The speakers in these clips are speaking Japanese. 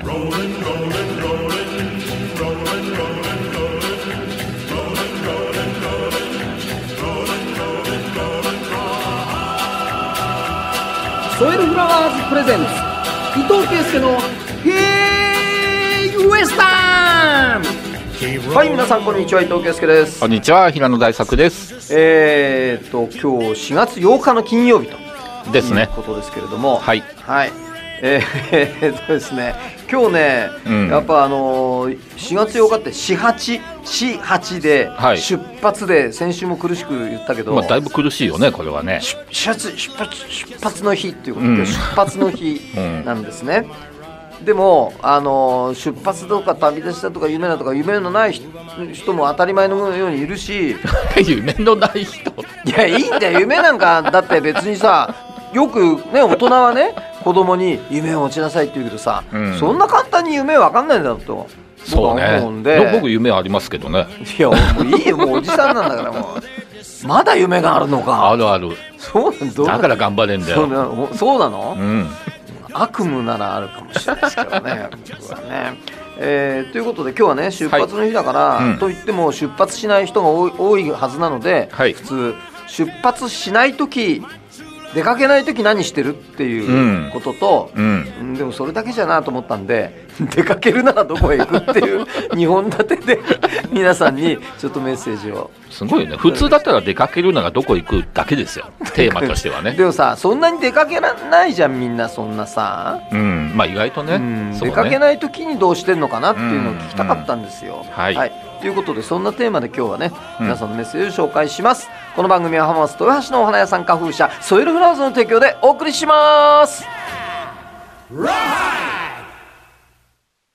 ソエルフラワーズプレゼンツ伊藤圭介の「ヘイウエスタン」はい皆さんこんにちは伊藤圭介ですこんにちは平野大作ですえー、っと今日4月8日の金曜日とですねことですけれどもはい、はい、えー、そうですね今日ね、うん、やっぱあのー、4月8日って4 8 4 8で、出発で先週も苦しく言ったけど、まあ、だいぶ苦しいよねこれはね出発出発出発の日っていうことで、うん、出発の日なんですね、うん、でも、あのー、出発とか旅立ちだとか夢だとか夢のない人も当たり前のようにいるし 夢のない人いやいいんだよ夢なんかだって別にさよくね大人はね子供に夢を持ちなさいって言うけどさ、うん、そんな簡単に夢分かんないんだとうと。思うんで、ね、僕夢ありますけどねいやもういいよもうおじさんなんだからもうまだ夢があるのかあるあるそうなんだから頑張れんだよそうなの、うん、悪夢ならあるかもしれないですけどねねえー、ということで今日はね出発の日だから、はいといっても出発しない人が多いはずなので、はい、普通出発しない時出かけない時何してるっていうことと、うんうん、でもそれだけじゃなと思ったんで出かけるならどこへ行くっていう2本立てで 皆さんにちょっとメッセージをすごいよね普通だったら出かけるならどこ行くだけですよテーマとしてはね でもさそんなに出かけらないじゃんみんなそんなさうんまあ意外とねうん、ね出かけない時にどうしてんのかなっていうのを聞きたかったんですよ、うんうん、はい、はいということでそんなテーマで今日はね皆さんのメッセージを紹介します、うん、この番組は浜松豊橋のお花屋さん花風社ソイルフラワーズの提供でお送りします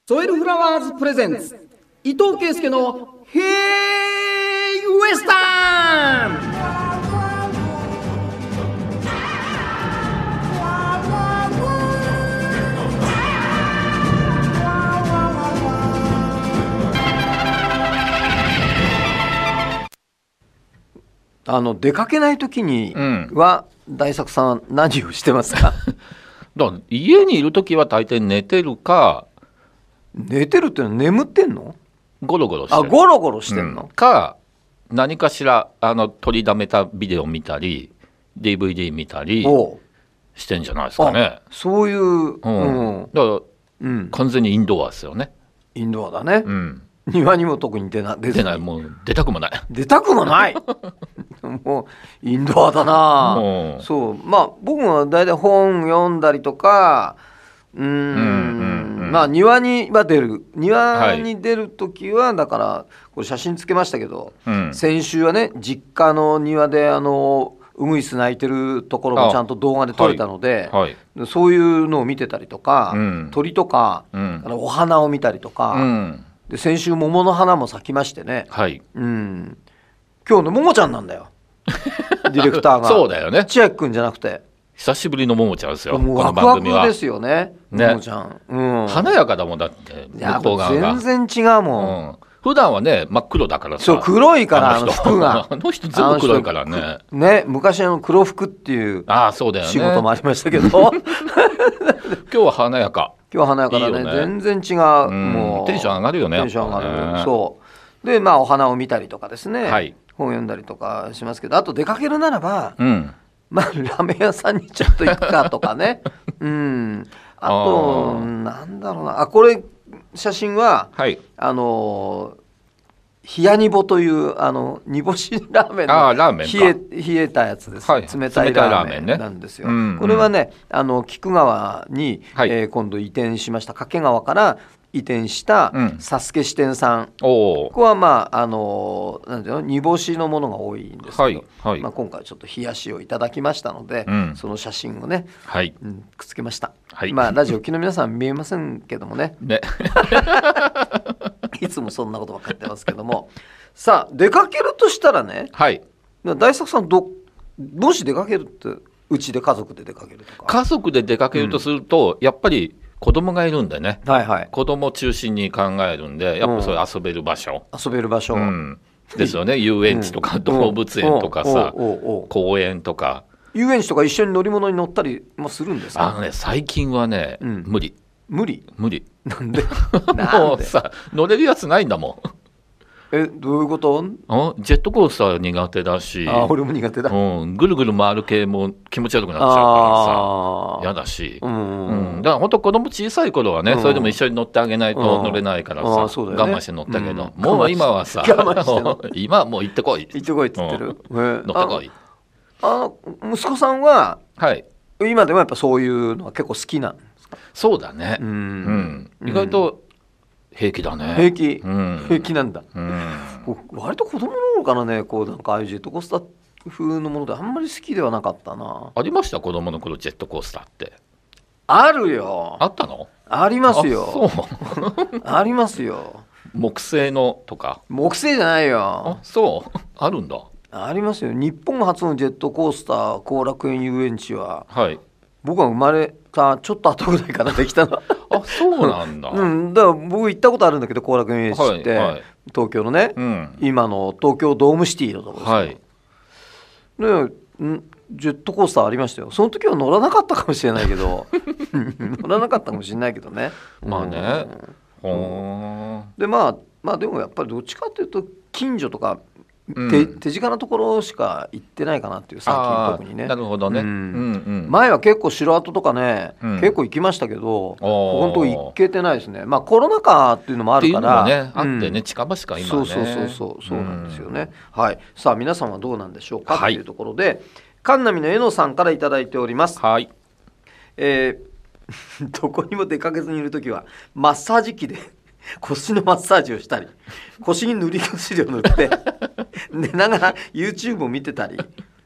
ソイルフラワーズプレゼンツ伊藤圭介の「ヘイウエスタン」あの出かけない時には、うん、大作さん何をしてますか だか家にいる時は大体寝てるか寝てるってのは眠ってんのゴロゴロしてあゴロゴロしてんの、うん、か何かしらあの取りだめたビデオ見たり DVD 見たりしてんじゃないですかねそういう、うん、うん、だから、うん、完全にインドアですよねインドアだね、うん、庭にも特に出な出出ないもう出たくもない出たくもない もうインドアだなそうまあ僕も大体本読んだりとかうんうんまあ庭には出る庭に出る時はだからこれ写真つけましたけど、先週はね実家の庭であのウグイス鳴いてるところもちゃんと動画で撮れたので、はいはい、そういうのを見てたりとか、うん、鳥とか、うん、あのお花を見たりとか、うん、で先週桃の花も咲きましてね、はい、うん、今日のももちゃんなんだよ ディレクターがそうだよね千秋君じゃなくて。久しぶりのももちゃんですよ、もうワクワクですよね、ねももちゃん、うん、華やかだもんだって、向こう側が。全然違うもん、うん普段はね真っ黒だからそう黒いからあの服が あの人全部黒いからねね昔の黒服っていうああ、そうだよ、ね、仕事もありましたけど 今日は華やか今日は華やかだね、ね、全然違うもうテンション上がるよねテンション上がる、そうでまあお花を見たりとかですね、はい、本を読んだりとかしますけどあと出かけるならば、うんまあ、ラーメン屋さんにちょっと行くかとかね。うん。あと、なんだろうな。あ、これ、写真は、はい、あの、冷や煮ぼという、あの、煮干しラーメンの冷え冷えたやつです、はい、冷たいラーメンなんですよ。ねうんうん、これはね、あの、菊川に、はい、えー、今度移転しました。掛川から、移転したサスケ支店さん、ここはまああのなんていうの煮干しのものが多いんですけど、はいまあ、今回ちょっと冷やしをいただきましたので、その写真をね、はいうん、くっつけました、はい、まあラジオ機の皆さん見えませんけどもね ねいつもそんなこと分かってますけども さあ出かけるとしたらね、はい、大作さんどもし出かけるってうちで家族で出かけるとか家族で出かけるとすると、うん、やっぱり子供がいるんでね、はいはい、子供中心に考えるんで、やっぱそれ遊べる場所。遊べる場所、うんですよね遊園地とか動物園とかさ、公園とか遊園地とか一緒に乗り物に乗ったりもするんですかあのね最近はね、無理無理無理なんでもうさ乗れるやつないんだもんえどういうことあジェットコースター苦手だしあ俺も苦手だ、うん、ぐるぐる回る系も気持ち悪くなっちゃうからさ嫌だし、うん、うん、だから本当子供小さい頃はね、うん、それでも一緒に乗ってあげないと乗れないからさ、うんね、我慢して乗ったけど、もう今はさ今はもう行ってこい行ってこいって言ってる、乗ってこいあの息子さんは、はい、今でもやっぱそういうのは結構好きなんですかそうだね、うん意外と平気だね平気、うん、平気なんだ、うん、割と子供の頃からねこうなんかああいうジェットコースター風のものであんまり好きではなかったなありました子供の頃ジェットコースターってあるよあったのありますよ ありますよ木製のとか木製じゃないよあそうあるんだありますよ日本初のジェットコースター後楽園遊園地は、はい、僕は生まれさちょっと後ぐらいかなできたのあそうなんだ、うん、だから僕行ったことあるんだけど後楽園駅って、はいはい、東京のね、うん、今の東京ドームシティのとこです、はい、ジェットコースターありましたよその時は乗らなかったかもしれないけど 乗らなかったかもしれないけどねまあね、うん、でまあまあでもやっぱりどっちかっていうと近所とかうん、手手近なところしか行ってないかなっていう最近特にねなるほどね、うんうんうん、前は結構城跡とかね、うん、結構行きましたけどここのとこ行けてないですねまあコロナ禍っていうのもあるからね、あってね近場しか今ねそうそうそうそうそうなんですよね、はいさあ皆さんはどうなんでしょうかと、てい、うところで神奈のえのさんから頂いておりますはいえー、どこにも出かけずにいる時はマッサージ機で腰のマッサージをしたり腰に塗り薬を塗ってでながら YouTube を見てたり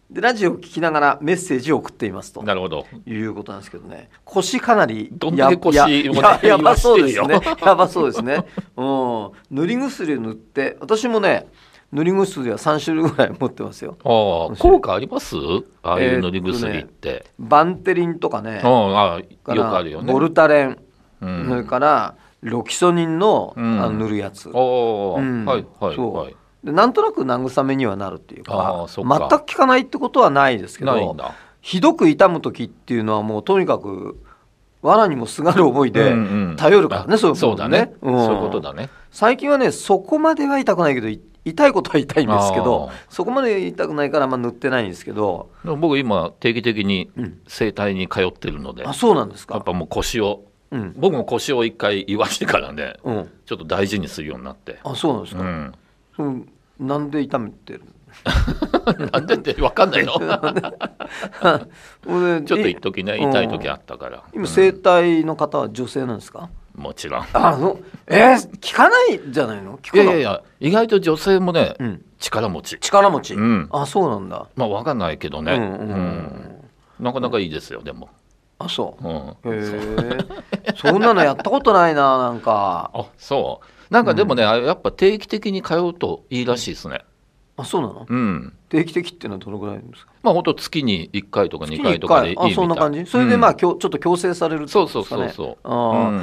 でラジオを聞きながらメッセージを送っていますとなるほどいうことなんですけどね腰かなりどんだけ腰やややばそうですねやばそうですね、うん、塗り薬を塗って私もね塗り薬は3種類ぐらい持ってますよああ効果ありますああいう塗り薬って、えーっね、バンテリンとかねああよくあるよねボルタレン、うん、それからロキソニンの,、あの塗るやつ、うん、はいはいはいでなんとなく慰めにはなるっていうか全く効かないってことはないですけどひどく痛む時っていうのはもうとにかく罠にもすがる思いで頼るからね、うんうん、そういうことだね、うん、そういうことだね最近はねそこまでは痛くないけど痛いことは痛いんですけどそこまで痛くないからあんま塗ってないんですけど僕今定期的に整体に通ってるので、うん、あそうなんですかやっぱもう腰を、うん、僕も腰を一回言わしてからね、うん、ちょっと大事にするようになってあそうなんですか、そのなんで痛めてる なんでってわかんないの ちょっと一時ね痛い時あったから、今整体の方は女性なんですかもちろんあのえー、聞かないじゃないのいやいやいや意外と女性もね、うん、力持ち力持ち、うん、あそうなんだまあわかんないけどね、うんうんうん、なかなかいいですよ、でもあそう、うん、へえそんなのやったことないななんか あそうなんかでもね、うん、やっぱ定期的に通うといいらしいですね。あそうなの、うん、定期的っていうのはどのぐらいですかまあ本当月に1回とか2回とかでいいみたいあそんな感じそれでまあ、うん、きょちょっと強制される、ね、そうそうそうそう、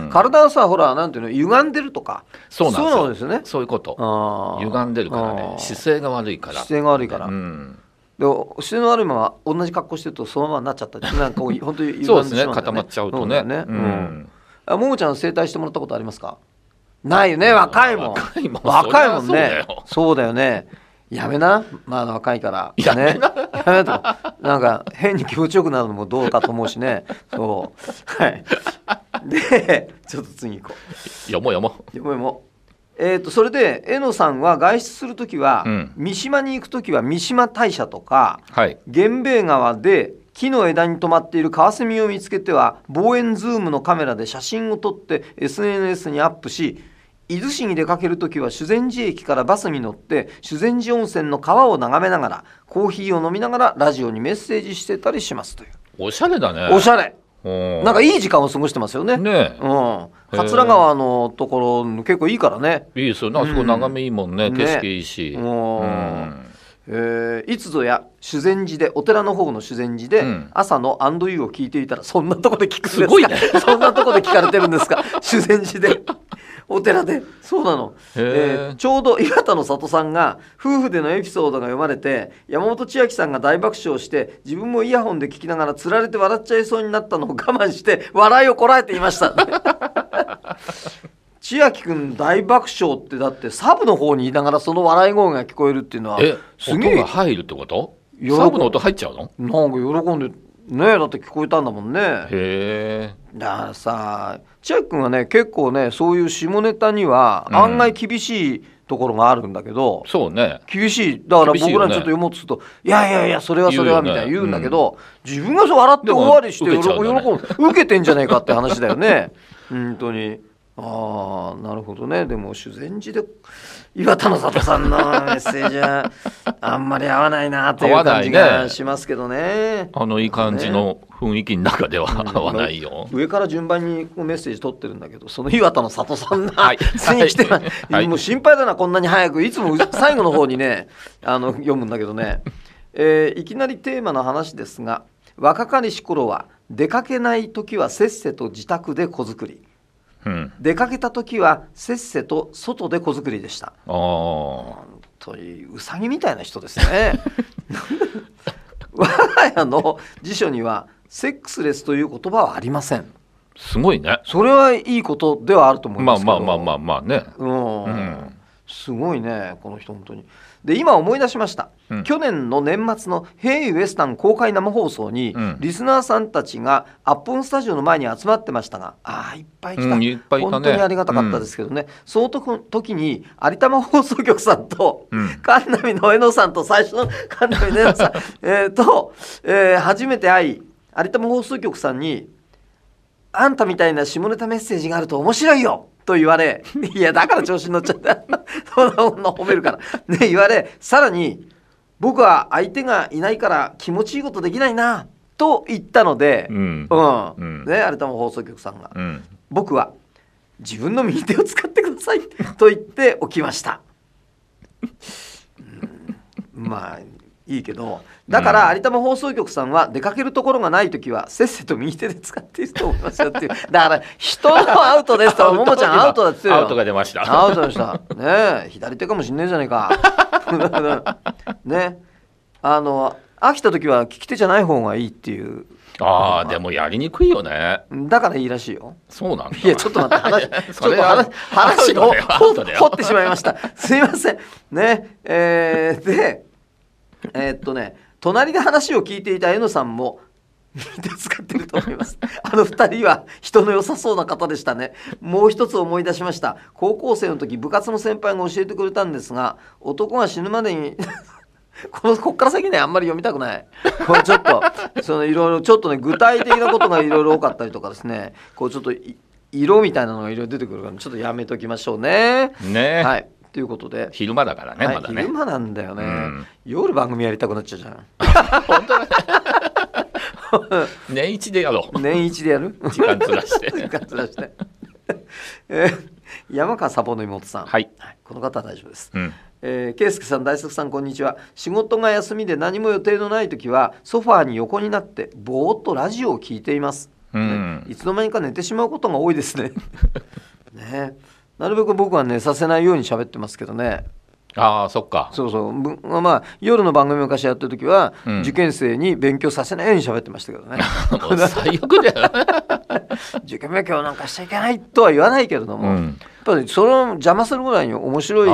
うん、体はさほらなんていうの歪んでるとかそうなんですよねそういうこと歪んでるからね姿勢が悪いから姿勢が悪いから、うんで姿勢の悪いまま同じ格好してるとそのままなっちゃった なんか本当に歪んでしまう、ね、そうですね固まっちゃうとねね、うん、あももちゃん整体してもらったことありますかないよね若いもん若いもん若いもんねそうだよねやめなまだ若いからやめな,、ね、やめとなんか変に気持ちよくなるのもどうかと思うしねそうはいでちょっと次行こうやもやもやもやもえーと、それで江野さんは外出する時は、うん、三島に行く時は三島大社とか、はい、源兵衛川で木の枝に止まっているカワセミを見つけては望遠ズームのカメラで写真を撮って SNS にアップし伊豆市に出かける時は修善寺駅からバスに乗って修善寺温泉の川を眺めながらコーヒーを飲みながらラジオにメッセージしてたりしますというおしゃれだねおしゃれなんかいい時間を過ごしてますよね。ねうん、桂川のところ結構いいからね。いいですよ。なんかすごい眺めいいもんね。うん、景色いいし。ね、うん。えー、いつぞや修善寺でお寺の方の修善寺で、うん、朝の「アンドユー」を聞いていたらそんなとこで聞くんですかすごい、ね、そんなとこで聞かれてるんですか 修善寺でお寺でそうなの、えー、ちょうど岩田の里さんが夫婦でのエピソードが読まれて山本千秋さんが大爆笑して自分もイヤホンで聞きながらつられて笑っちゃいそうになったのを 我慢して笑いをこらえていました 千秋君大爆笑ってだってサブの方にいながらその笑い声が聞こえるっていうのはすげえ音が入るってことサブの音入っちゃうのなんか喜んでねだって聞こえたんだもんねへえだからさ千秋君はね結構ねそういう下ネタには案外厳しい、ところがあるんだけど、うん、そうね厳しいだから僕らにちょっと読もうとすると、ね、いやいやいやそれはそれはみたいな言うんだけど、ねうん、自分がそう笑って終わりして喜ぶ、ね、受けてんじゃねえかって話だよね 本当に。ああなるほどねでも修善寺で岩田の里さんのメッセージはあんまり合わないなという感じがしますけどね、ね、あのいい感じの雰囲気の中では合わないよ、うん、上から順番にメッセージ取ってるんだけどその岩田の里さんが、はい、ついに来てはい、もう心配だなこんなに早くいつも最後の方にねあの読むんだけどね、えー、いきなりテーマの話ですが若かりし頃は出かけない時はせっせと自宅で子作りうん、出かけた時はせっせと外で子作りでした本当にうさぎみたいな人ですね 我が家の辞書にはセックスレスという言葉はありませんすごいねそれはいいことではあると思いますけどまあまあまあまあまあねうん、うんすごいねこの人本当にで今思い出しました、うん、去年の年末の「ヘイウエスタン」公開生放送に、うん、リスナーさんたちがアップンスタジオの前に集まってましたがああいっぱい来たうん、いいたね、本当にありがたかったですけどね、その時に有玉放送局さんと、神波のえのさんと最初の神波のえのさん えと、えー、初めて会い有玉放送局さんに「あんたみたいな下ネタメッセージがあると面白いよ」と言われ、いや、だから調子に乗っちゃった。そんな女褒めるから。ね、言われ、さらに、僕は相手がいないから気持ちいいことできないな、と言ったので、うん。うん、ね、あれとも放送局さんが、うん、僕は、自分の右手を使ってください、と言っておきました。うん、まあ、いいけどだから有田放送局さんは出かけるところがない時はせっせと右手で使っていると思いますよっていう だから人のアウトですとももちゃんアウトだってアウトが出ましたアウトでしたね左手かもしんねえじゃねえか ねあの飽きた時は利き手じゃない方がいいっていうああでもやりにくいよねだからいいらしいよそうなんいやちょっと待って話 ちょっと話話を掘ってしまいましたすいませんねえー、でえー、っとね隣で話を聞いていた N さんも見て 使ってると思いますあの2人は人の良さそうな方でしたねもう一つ思い出しました高校生の時部活の先輩が教えてくれたんですが男が死ぬまでに このこっから先ねあんまり読みたくないこれちょっと そのいろいろちょっとね具体的なことがいろいろ多かったりとかですねこうちょっと色みたいなのがいろいろ出てくるからちょっとやめときましょうね。ねはいということで昼間だからね、はい、まだね昼間なんだよね、うん、夜番組やりたくなっちゃうじゃん 本当だね 年一でやろう年一でやる時間ずらして 時間ずらして、えー、山川サポの妹さん、はい、はい、この方は大丈夫です、うんえー、圭介さん大作さんこんにちは仕事が休みで何も予定のない時はソファーに横になってぼーっとラジオを聞いています、うん、ね、いつの間にか寝てしまうことが多いですねねなるべく僕は寝させないように喋ってますけどねああそっかそうそうまあ夜の番組昔やってる時は、うん、受験生に勉強させないように喋ってましたけどね 最悪だよ 受験勉強なんかしちゃいけないとは言わないけれども、うん、やっぱりそれを邪魔するぐらいに面白い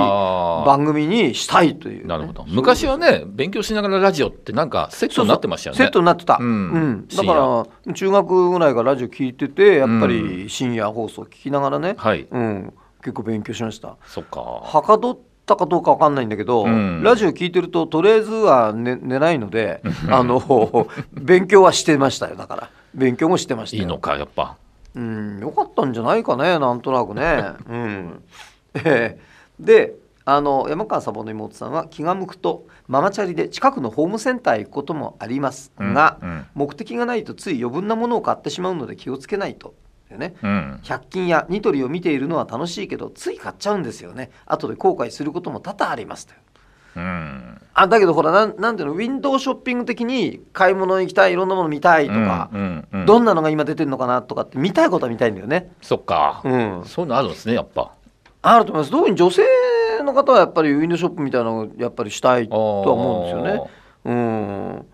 番組にしたいという、ね,、なるほど昔はね勉強しながらラジオってなんかセットになってましたよねセットになってた、うん、うん、だから中学ぐらいからラジオ聞いててやっぱり深夜放送聞きながらね、はい、うん結構勉強しましたそっかはかどったかどうかわかんないんだけど、うん、ラジオ聞いてるととりあえずは寝寝ないのであの 勉強はしてましたよだから勉強もしてましたいいのかやっぱうんよかったんじゃないかねなんとなくねうんえー、であの山川サボの妹さんは気が向くとママチャリで近くのホームセンターへ行くこともありますが、うんうん、目的がないとつい余分なものを買ってしまうので気をつけないとよね、うん、100均やニトリを見ているのは楽しいけどつい買っちゃうんですよね後で後悔することも多々ありますとうん、あだけどほらなんなんていうのウィンドウショッピング的に買い物に行きたいいろんなもの見たいとか、うんうんうん、どんなのが今出てるのかなとかって見たいことは見たいんだよねそっか、うん、そういうのあるんですねやっぱあると思います特に女性の方はやっぱりウィンドウショップみたいなのをやっぱりしたいとは思うんですよねうん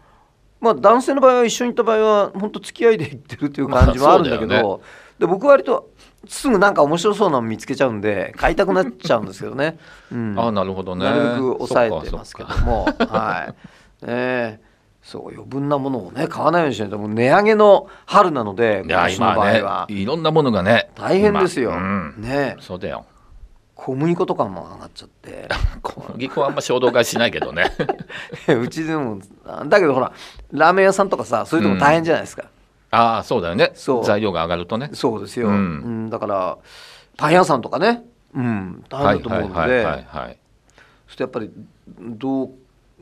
まあ男性の場合は一緒に行った場合は本当付き合いで行ってるっていう感じはあるんだけど、まあで僕割とすぐなんか面白そうなの見つけちゃうんで買いたくなっちゃうんですけどね、うん、あなるほどねなるべく抑えてますけどもはいえそう余分なものをね買わないようにしないともう値上げの春なので今年の場合は、ね、いろんなものがね大変ですよ、うん、ねそうだよ小麦粉とかも上がっちゃって 小麦粉はあんま衝動買いしないけどね うちでもだけどほらラーメン屋さんとかさそういうのも大変じゃないですか、うんああそうだよね材料が上がるとねそうですよ、うん、うん、だからパン屋さんとかね、うん、大変だと思うのでははいいそしてやっぱりどう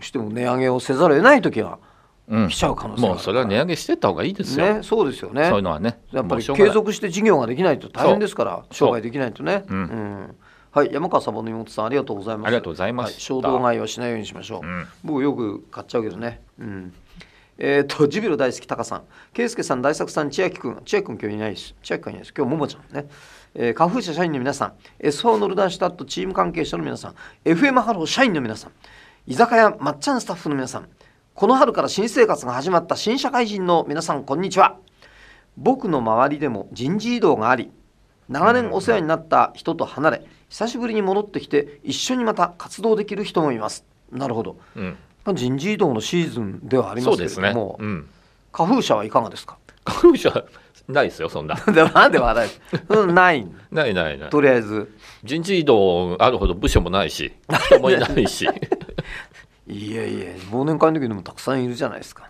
しても値上げをせざるを得ない時はうん、来ちゃう可能性もうそれは値上げしてった方がいいですよねそうですよねそういうのはねやっぱり継続して事業ができないと大変ですから商売できないとねうん、うんはい、山川さんの妹さんありがとうございます。ありがとうございます、はい、衝動買いはしないようにしましょう。うん、僕よく買っちゃうけどね。うん。えっ、と、ジビロ大好き、タカさん。ケイスケさん、大作さん、千秋くん。千秋くん今日いないです。千秋くんいないです。今日、ももちゃんね。えー、花粉社社員の皆さん、S4 ノルダンシュタットチーム関係者の皆さん、FM ハロー社員の皆さん、居酒屋まっちゃんスタッフの皆さん、この春から新生活が始まった新社会人の皆さん、こんにちは。僕の周りでも人事異動があり、長年お世話になった人と離れ、久しぶりに戻ってきて、一緒にまた活動できる人もいます。なるほど。うん人事異動のシーズンではありますけれども、ねうん、花粉社はいかがですか花粉社ないですよそんな なんで笑う、うん、ないないないないとりあえず人事異動あるほど部署もないし人もいないし いやいや忘年会の時でもたくさんいるじゃないですか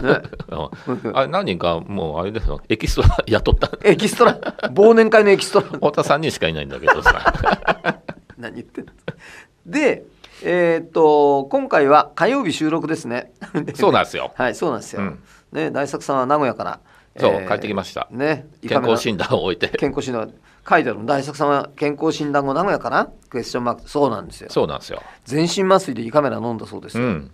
ね、あれ何人かもうあれですよエキストラ雇ったエキストラ忘年会のエキストラ太田3人しかいないんだけどさ何言ってんのでえー、っと今回は火曜日収録ですね そうなんですよ はいそうなんですよ、うん、ね大作さんは名古屋からそう、えー、帰ってきましたね健康診断を置いて健康診断書いてある大作さんは健康診断後名古屋かなクエスチョンマークそうなんですよそうなんですよ全身麻酔で胃カメラ飲んだそうですよ、うん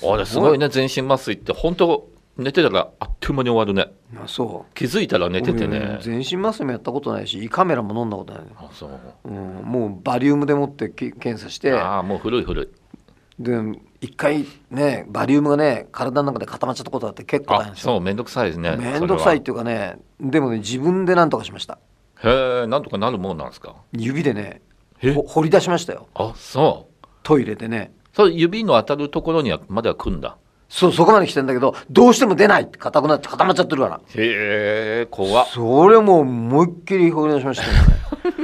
あれすごいね全身麻酔って本当寝てたらあっという間に終わるねあそう気づいたら寝ててね全身麻酔もやったことないし胃カメラも飲んだことない、あそううん、もうバリウムでもってけ検査してああもう古い古いで一回ねバリウムがね体の中で固まっちゃったことだって結構大変あそうめんどくさいですねめんどくさいっていうかねでもね自分で何とかしましたへえなんとかなるもんなんですか指でね掘り出しましたよあそうトイレでねそれ指の当たるところにはまでは来んだそう、そこまで来てんだけど、どうしても出ないって固くなって固まっちゃってるから。へえ、怖それも思いっきり表現しましたね。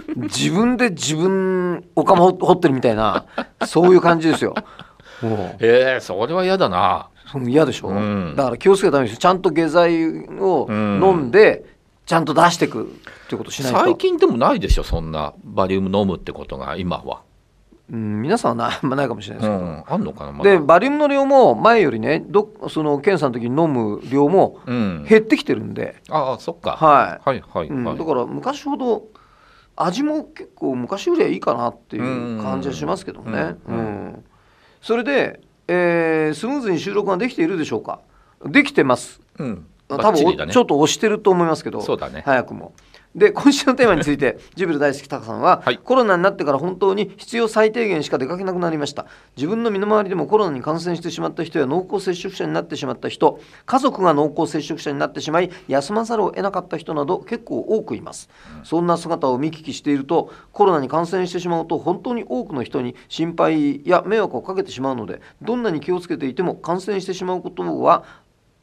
自分で自分おかま掘ってるみたいな、そういう感じですよ。へえ、それは嫌だな。嫌でしょ、うん、だから気をつけためちゃんと下剤を飲んで、うん、ちゃんと出していくっていうことしないと最近でもないでしょそんなバリウム飲むってことが今はうん、皆さんはな,、まあ、ないかもしれないですけど、うん、あんのかな、ま、でバリウムの量も前よりねどその検査の時に飲む量も減ってきてるんで、うん、ああそっか、はい、はいはいはい、うん、だから昔ほど味も結構昔よりはいいかなっていう感じはしますけどもね、うん、それで、えー、スムーズに収録ができているでしょうかできてます、うん、多分ちょっと押してると思いますけど、ね、早くも。で今週のテーマについて ジュビ大好きタカさんは、はい、コロナになってから本当に必要最低限しか出かけなくなりました自分の身の回りでもコロナに感染してしまった人や濃厚接触者になってしまった人家族が濃厚接触者になってしまい休まざるを得なかった人など結構多くいます、うん、そんな姿を見聞きしているとコロナに感染してしまうと本当に多くの人に心配や迷惑をかけてしまうのでどんなに気をつけていても感染してしまうことは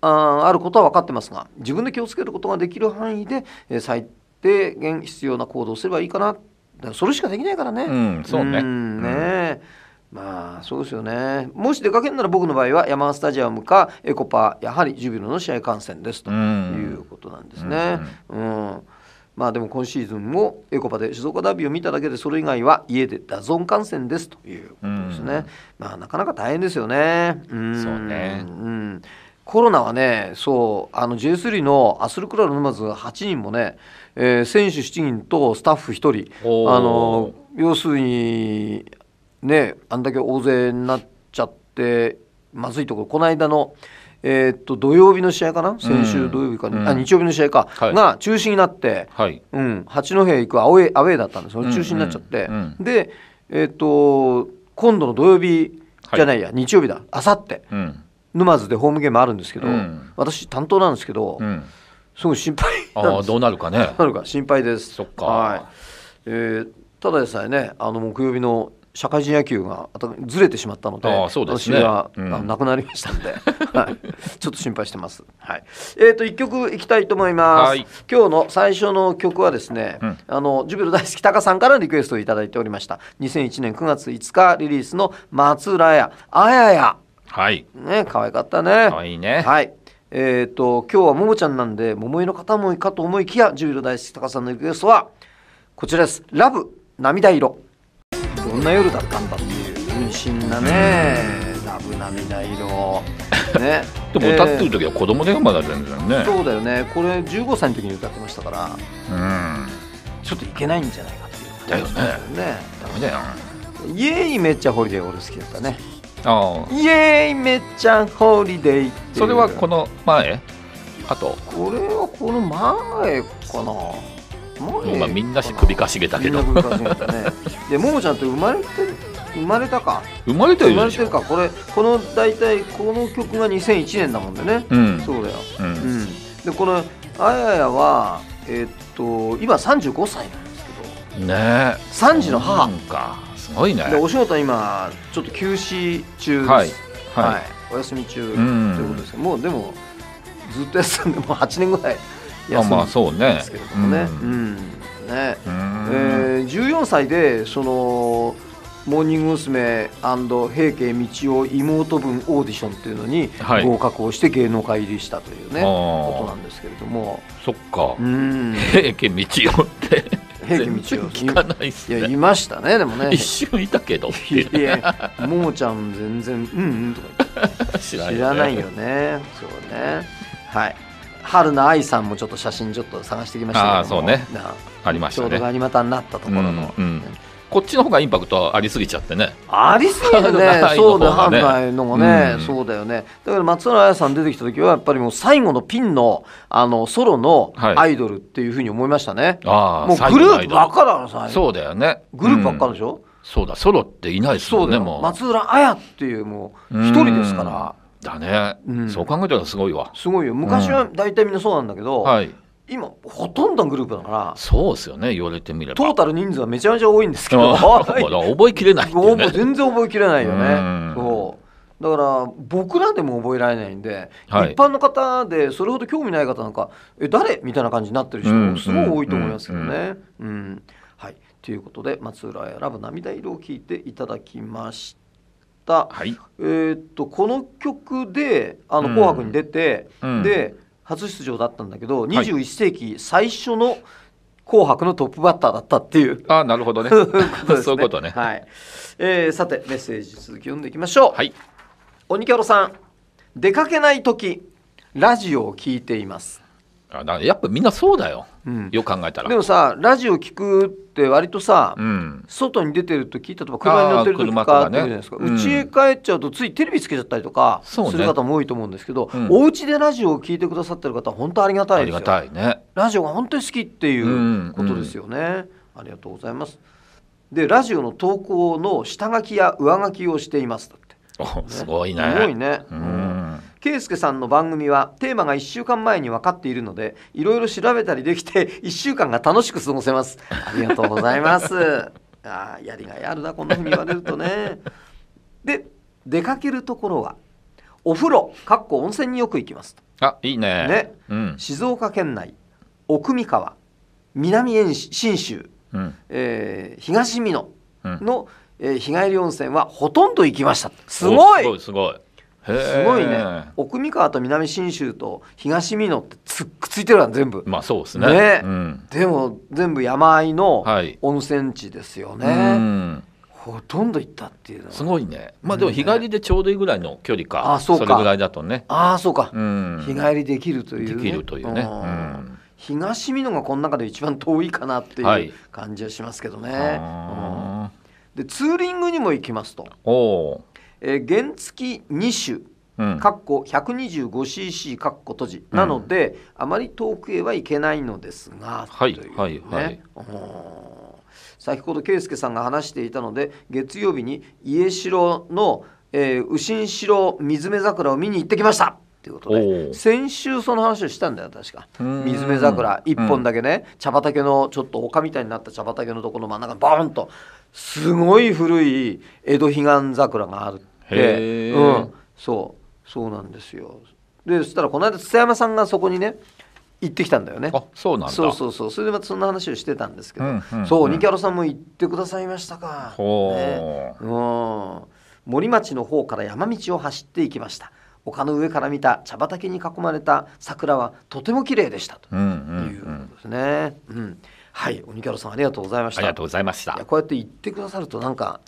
ああることは分かってますが自分で気をつけることができる範囲で、えー、最低で現必要な行動をすればいいかなそれしかできないからね、うん、そうね,、ねまあそうですよねもし出かけるなら僕の場合は山マスタジアムかエコパやはりジュビロの試合観戦ですということなんですね。うん、うんまあでも今シーズンもエコパで静岡ダービーを見ただけでそれ以外は家でダゾン観戦ですということですね。うん、まあなかなか大変ですよね。うん、そうね。うん。コロナはね、そう、あの J3 のアスルクラル沼津8人もね、えー、選手7人とスタッフ1人、あの要するに、ね、あんだけ大勢になっちゃって、まずいところ、この間の、えー、っと土曜日の試合かな、先週土曜日か、ね、うん、あ日曜日の試合か、が中止になって、はい、うん、八戸行くアウェーアウェーだったんですよ、中止になっちゃって、うんうん、で、えー、っと今度の土曜日じゃないや、はい、日曜日だ、あさって。うん沼津でホームゲームあるんですけど、うん、私担当なんですけど、うん、すごい心配なんあどうなるかね なるか心配ですそっか、はいえー、ただでさえねあの木曜日の社会人野球がずれてしまったので、あそうですね、私が、うん、なくなりましたので、はい、ちょっと心配してます。はい、えっ、ー、と一曲いきたいと思います。はい、今日の最初の曲はですね、うん、あのジュビロ大好きタカさんからリクエストを頂いておりました。2001年9月5日リリースの松浦屋あやや。はい。ね、可愛かったね。可愛いね。はい。えっ、ー、と、今日はももちゃんなんで、桃井の方もいかと思いきや、ジュビロ大好き高さんのリクエストは、こちらです。ラブ、涙色。どんな夜だったんだっていう、純真なね、ラブ涙色。ね、でも歌ってる時は子供でまだ全然ね、えー、そうだよねこれ15歳の時に歌ってましたからうんちょっといけないんじゃないかっていうだよねだよねダメだよイエーイめっちゃホリデー俺好きだったねイエーイめっちゃホリデイそれはこの前あとこれはこの前かな前今みんな首かしげたけどねでももちゃんって生まれて生まれたか生まれてる生まれてるかこれこの大体この曲が2001年だもんでね、うん、そうだよ、うん、うん、でこのあややはえー、っと今35歳なんですけどねえ3児の母かすごいねでお仕事は今ちょっと休止中です、はいはい、はい、お休み中ということですけど、もうでもずっとやってたんでもう8年ぐらい休んでるんですけれどもね,、うんねうえー、14歳でそのモーニング娘。平家道夫妹分オーディションっていうのに合格をして芸能界入りしたというね、はい、ことなんですけれどもそっか、うん、平家道夫って平家道夫聞かないっすねいやいましたねでもね一瞬いたけどいやももちゃん全然「うんうん」とか知らないよねそうねはい春菜愛さんもちょっと写真ちょっと探してきましたけどあそうねありましたねちょうどガニ股になったところの、うんうんこっちの方がインパクトありすぎちゃってねありすぎるね そうだ判外のもね、うん、そうだよねだから松浦彩さん出てきた時はやっぱりもう最後のピンのあのソロのアイドルっていうふうに思いましたね、はい、もうグループばっかだからさそうだよねグループばっかでしょ、うん、そうだソロっていないですもんねもう松浦彩っていうもう一人ですから、だね、うん、そう考えたらすごいわすごいよ昔は大体みんなそうなんだけど、はい、今ほとんどのグループだからそうですよね言われてみればトータル人数はめちゃめちゃ多いんですけど 覚えきれない、ね、全然覚えきれないよねそうだから僕らでも覚えられないんで、はい、一般の方でそれほど興味ない方なんかえ誰みたいな感じになってる人もすごい多いと思いますけどねうん、はいということで松浦選ぶ涙色を聞いていただきましたはいえー、っとこの曲で「あの紅白」に出て、うん、で初出場だったんだけど、はい、21世紀最初の紅白のトップバッターだったっていうあなるほどねね、そういうことね、はいえー、さてメッセージ続き読んでいきましょう、はい、鬼キャロさん出かけない時ラジオを聞いていますあやっぱみんなそうだようん、よく考えたらでもさラジオ聞くって割とさ、うん、外に出てる時例えば車に乗ってる時とかあってるじゃないですかうち、へ帰っちゃうとついテレビつけちゃったりとかする方も多いと思うんですけど、ねうん、お家でラジオを聞いてくださってる方は本当ありがたいですよありがたいねラジオが本当に好きっていうことですよね、うんうん、ありがとうございますでラジオの投稿の下書きや上書きをしていますだって、ね、すごいねすごいね、うん圭介さんの番組はテーマが1週間前に分かっているのでいろいろ調べたりできて1 週間が楽しく過ごせますありがとうございます あやりがいあるなこんなふうに言われるとねで出かけるところはお風呂かっこ温泉によく行きますあいいねね、うん、静岡県内奥三河南信州、うん、えー、東美濃の、うん、えー、日帰り温泉はほとんど行きましたすごいすごいすごいすごいね奥三河と南信州と東美濃ってつっくついてるやん全部まあそうですね、ねうん、でも全部山あいの温泉地ですよね、はいほとんど行ったっていうすごいねまあでも日帰りでちょうどいいぐらいの距離か、うん、あそうかそれぐらいだとねああそうか、うん、日帰りできるという、ね、できるというね、うん、東美濃がこの中で一番遠いかなっていう感じはしますけどね、はい、でツーリングにも行きますとおおえー、原付2種かっこ 125cc かっこ閉じなので、あまり遠くへはいけないのですが、はい、ね、はいはい先ほど圭介さんが話していたので月曜日に家城の、えー、右城水目桜を見に行ってきましたということで先週その話をしたんだよ確か水目桜一本だけね、うん、茶畑のちょっと丘みたいになった茶畑のところの真ん中にーンとすごい古い江戸彼岸桜があるえ、うん、そうそうなんですよでそしたらこの間津山さんがそこにね行ってきたんだよねあそうなんだそうそうそうそれでまたそんな話をしてたんですけど、うんうんうん、そうニキャロさんも行ってくださいましたかほう、ね、うん森町の方から山道を走っていきました丘の上から見た茶畑に囲まれた桜はとても綺麗でしたというんですね、うん、うんうん、はい鬼キャロさんありがとうございましたありがとうございましたこうやって行ってくださるとなんか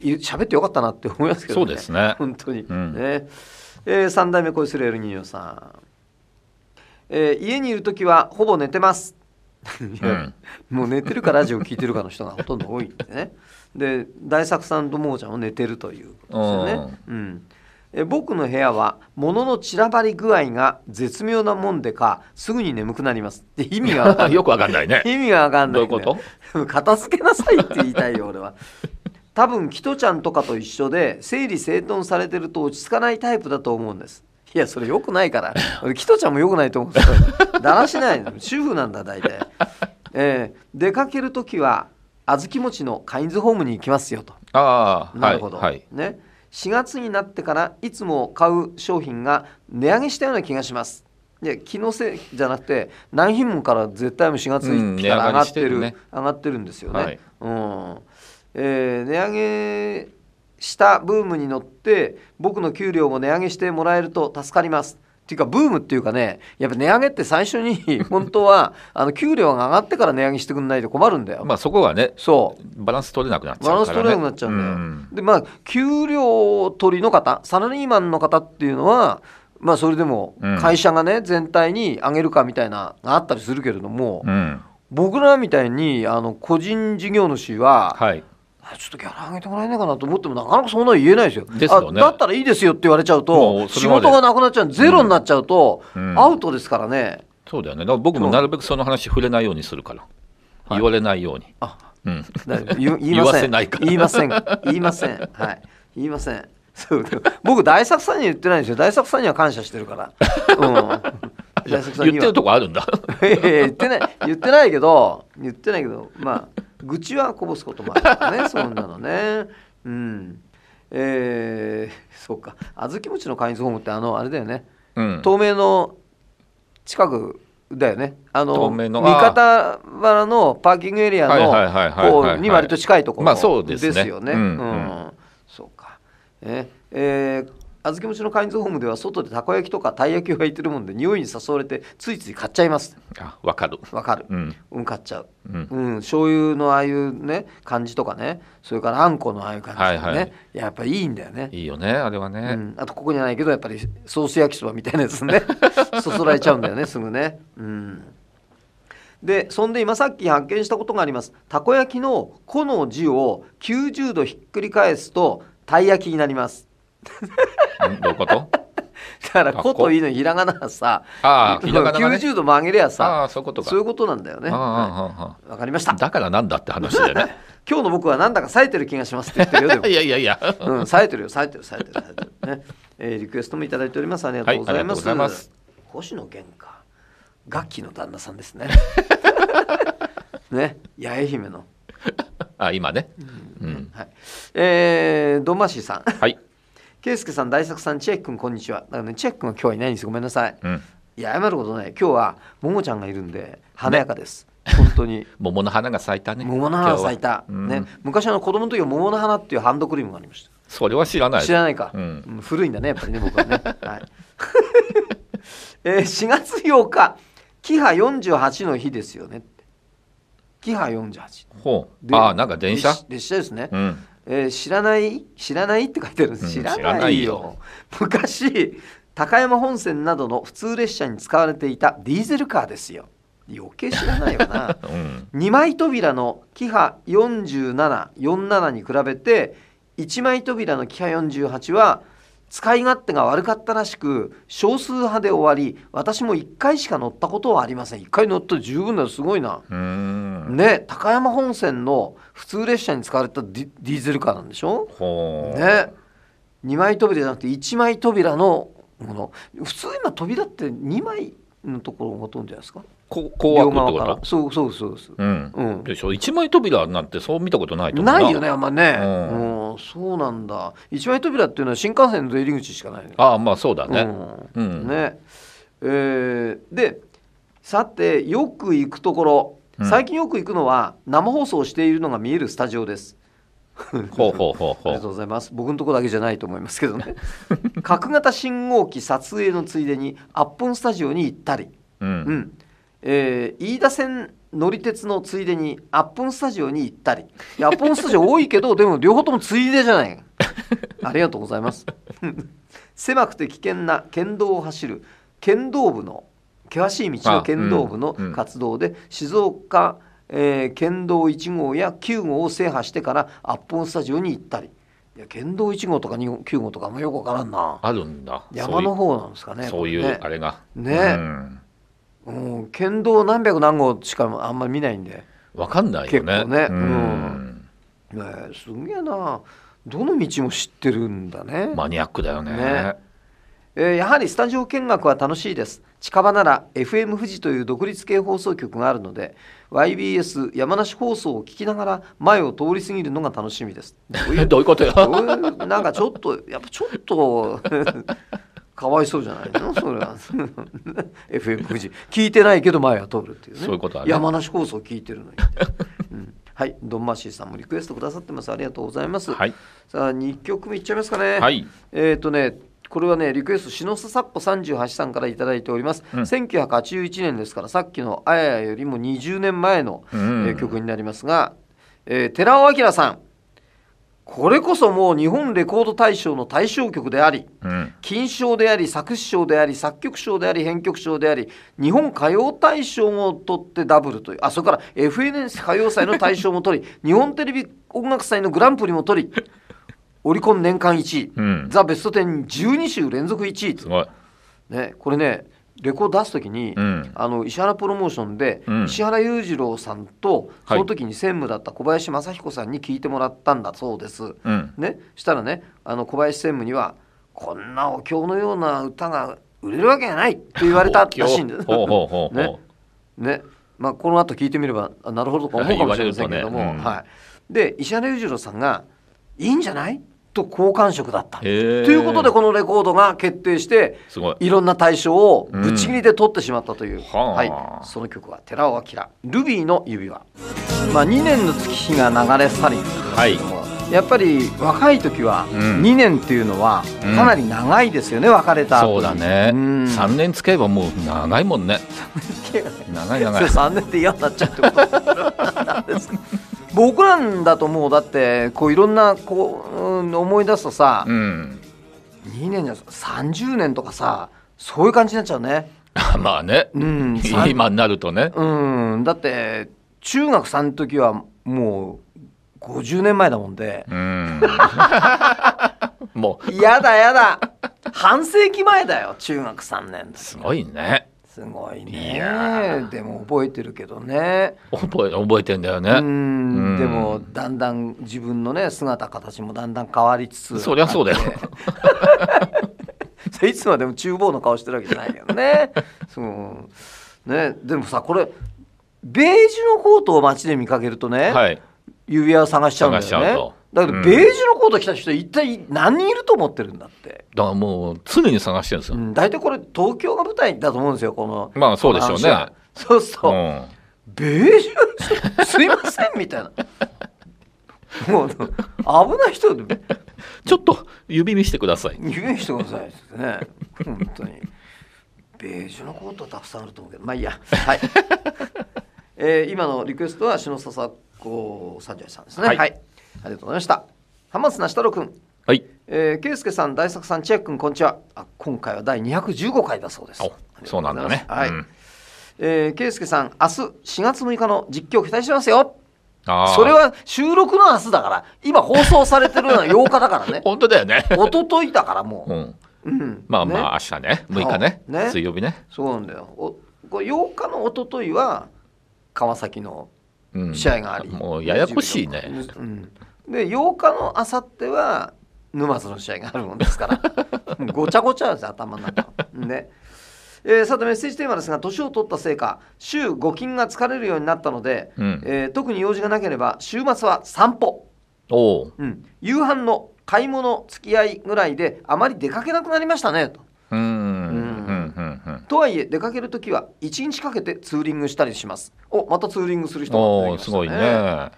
喋ってよかったなって思いますけどね。そうですね。本当に、うん、ね。えー、三代目恋するエルニーニョさん。えー、家にいる時はほぼ寝てます。うん、もう寝てるかラジオ聞いてるかの人がほとんど多いんでね。で大作さんともーちゃんは寝てるということですよね。うん。え僕の部屋は物の散らばり具合が絶妙なもんでかすぐに眠くなりますって意味がよくわかんないね意味がわかんない、ね、どういうこと片付けなさいって言いたいよ俺は多分キトちゃんとかと一緒で整理整頓されてると落ち着かないタイプだと思うんですいやそれよくないから 俺キトちゃんもよくないと思うんですよだらしない主婦なんだ大体、えー、出かける時は小豆餅のカインズホームに行きますよとああなるほど、はい、ね4月になってからいつも買う商品が値上げしたような気がしますで気のせいじゃなくて何品もから絶対も4月1日から上がってるうん、上がね、上がってるんですよね、はい、うんえー、値上げしたブームに乗って僕の給料も値上げしてもらえると助かりますっていうかブームっていうかねやっぱ値上げって最初に 本当はあの給料が上がってから値上げしてくんないと困るんだよ。まあそこはねそうバランス取れなくなっちゃう、ね、バランス取れなくなっちゃうんだよ。うん、でまあ給料取りの方サラリーマンの方っていうのはまあそれでも会社がね、うん、全体に上げるかみたいながあったりするけれども、うん、僕らみたいにあの個人事業主は、はい、ちょっとギャラ上げてもらえないかなと思ってもなかなかそんな言えないですよ。ですよね、だったらいいですよって言われちゃうと仕事がなくなっちゃうゼロになっちゃうと、うんアウトですからね。そうだよねだから僕もなるべくその話触れないようにするから、はい、言われないように。あうん、言言いません言いません言いませんはい言いませんそう僕大作さんに言ってないんですよ大作さんには感謝してるから、うん、大作さん言ってるとこあるんだ言ってない言ってないけど言ってないけどまあ愚痴はこぼすこともあるからね そんなのね。うんえー、そうか小豆餅の会員ズホームってあのあれだよね、うん、透明の近くだよねあの三方原のパーキングエリアのうに割と近いところですよね。そうか、えー、小豆餅のカインズホームでは外でたこ焼きとかたい焼きを焼いてるもんで匂いに誘われてついつい買っちゃいますあわかるわかる、うん、うん、買っちゃううん、うん、醤油のああいうね感じとかねそれからあんこのああいう感じとかね、はいはい、やっぱりいいんだよねいいよねあれはね、うん、あとここにはないけどやっぱりソース焼きそばみたいなやつね そそられちゃうんだよねすぐねうんでそんで今さっき発見したことがありますたこ焼きの「こ」の字を90度ひっくり返すとたい焼きになりますどういうことだから「こ」と「い」いのひらがなはさあひらがな、ね、90度曲げりゃさあそういうことそういうことなんだよねわ、はい、かりましただからなんだって話だよね今日の僕はなんだか冴えてる気がしますって言ってるよ いやいやいや、うん、冴えてるよ冴えてる冴えてる冴ええリクエストも頂いておりますありがとうございます星野源か楽器の旦那さんですね ね八重姫のあ今ね、うん、はいえー、ドマシさんはい圭介さん大作さん千秋君こんにちはだからね千秋君は今日はいないんですごめんなさい、うん、いや謝ることない今日はももちゃんがいるんで華やかです、ね、本当に 桃の花が咲いたね桃の花が咲いた、ね、昔の子供の時は桃の花っていうハンドクリームがありましたそれは知らない知らないか、うん、古いんだねやっぱりね僕はね、はい えー、4月8日キハ48の日ですよねキハ48ほうああなんか電車列車ですね、うん、えー、知らない知らないって書いてあるんです、うん、知らないよ昔高山本線などの普通列車に使われていたディーゼルカーですよ余計知らないよな、うん、2枚扉のキハ4747に比べて1枚扉のキハ48は使い勝手が悪かったらしく少数派で終わり私も1回しか乗ったことはありません1回乗ったら十分だすごいなね高山本線の普通列車に使われたディーゼルカーなんでしょね2枚扉じゃなくて1枚扉のもの普通今扉って2枚のところほとんどじゃないですか。こう怖くってこうそうそうそう、うんうん、でしょ一枚扉なんてそう見たことないと思うないよねあんまね、うん、うん、そうなんだ一枚扉っていうのは新幹線の出入り口しかない、ね、ああまあそうだね、うん、うん、ねえー、でさてよく行くところ最近よく行くのは生放送しているのが見えるスタジオです、ほうほうほうほうありがとうございます僕のとこだけじゃないと思いますけどね 角型信号機撮影のついでにアッポンスタジオに行ったり、うんうんえー、飯田線乗り鉄のついでにアッポンスタジオに行ったりアッポンスタジオ多いけどでも両方ともついでじゃない ありがとうございます 狭くて危険な県道を走る剣道部の険しい道の剣道部の活動で、静岡えー、県道1号や9号を制覇してからアッポンスタジオに行ったりいや県道1号とか2号9号とかもよくわからんなあるんだ山の方なんですかねそういう、ね、あれがね、うん、う県道何百何号しかあんまり見ないんでわかんないよね結構ねうん、ね、すげえなどの道も知ってるんだねマニアックだよねねえー、やはりスタジオ見学は楽しいです近場なら FM 富士という独立系放送局があるので YBS 山梨放送を聞きながら前を通り過ぎるのが楽しみです どういうことよなんかちょっとやっぱちょっと かわいそうじゃないのそれは FM 富士聞いてないけど前は通るっていうねそういうこと、ね、山梨放送聞いてるのに、うん、はいドンマシーさんもリクエストくださってますありがとうございます、はい、さあ2曲目いっちゃいますかねはいえっ、ー、とねこれはねリクエスト篠須咲子38さんから頂いております、うん、1981年ですからさっきの「あやや」よりも20年前の、うん、えー、曲になりますが、えー、寺尾明さんこれこそもう日本レコード大賞の大賞曲であり、うん、金賞であり作詞賞であり作曲賞であり編曲賞であり日本歌謡大賞も取ってダブルというあそれから FNS 歌謡祭の大賞も取り日本テレビ音楽祭のグランプリも取りオリコン年間1位、うん、ザ・ベスト1012週連続1位すごい、ね、これねレコード出す時に、うん、あの石原プロモーションで、うん、石原裕次郎さんとその時に専務だった小林正彦さんに聞いてもらったんだそうです。うん、ね、したらねあの小林専務には「こんなお経のような歌が売れるわけがない」と言われたらしいんです。ねねまあ、この後聞いてみればなるほどと思うかもしれませんけども、ね、はい、で石原裕次郎さんが「いいんじゃない?」と好感触だった。ということでこのレコードが決定してすごいいろんな対象をぶちぎりで取ってしまったという、うん、はい、その曲は寺尾明「ルビーの指輪」まあ、2年の月日が流れ去りはい、やっぱり若い時は2年っていうのはかなり長いですよね、うん、別れたそうだね、うん、3年つけばもう長いもんね長い長い3年って嫌になっちゃうってこと なんですか僕らだともうだってこういろんなこう、うん、思い出すとさ、うん、2年じゃ30年とかさそういう感じになっちゃうね まあね、うん、今になるとね、うん、だって中学3の時はもう50年前だもんでうん もうやだやだ半世紀前だよ中学3年すごいねすごいねでも覚えてるけどね覚え覚えてんだよねでもだんだん自分のね姿形もだんだん変わりつつそりゃそうだよ いつまでも厨房の顔してるわけじゃないけどねそうねでもさこれベージュのコートを街で見かけるとね、はい、指輪を探しちゃうんだよねだけど、ベージュのコート着た人、一体何人いると思ってるんだって。だからもう、常に探してるんですよ。うん、大体これ、東京が舞台だと思うんですよ、この。まあ、そうでしょうね。そうすると、うん、ベージュ、すいません、みたいな。もう、危ない人ちょっと、指見してください。指見してくださいですね。本当に。ベージュのコートたくさんあると思うけど、まあいいや。はい。えー、今のリクエストは、篠笹子3十さんですね。はい、はいありがとうございました浜松なしたろはい、えー、圭介さん大作さん千秋くんこんにちはあ今回は第二百十五回だそうですそうなんだねはい、えん、えー、圭介さん明日四月六日の実況期待してますよそれは収録の明日だから今放送されてるのは8日だからね 本当だよね一昨日だからもう、うんうん、まあまあ、明日ね6日ね、ね、水曜日ねそうなんだよおこ8日の一昨日は川崎の試合があり、うん、もうややこしいね、うん、で8日のあさっては沼津の試合があるもんですから ごちゃごちゃです頭の中ねえー、さてメッセージテーマですが年を取ったせいか週5勤が疲れるようになったので、うん、えー、特に用事がなければ週末は散歩お、うん、夕飯の買い物付き合いぐらいであまり出かけなくなりましたねと。とはいえ出かける時は1日かけてツーリングしたりしますおまたツーリングする人が、ね、すごいね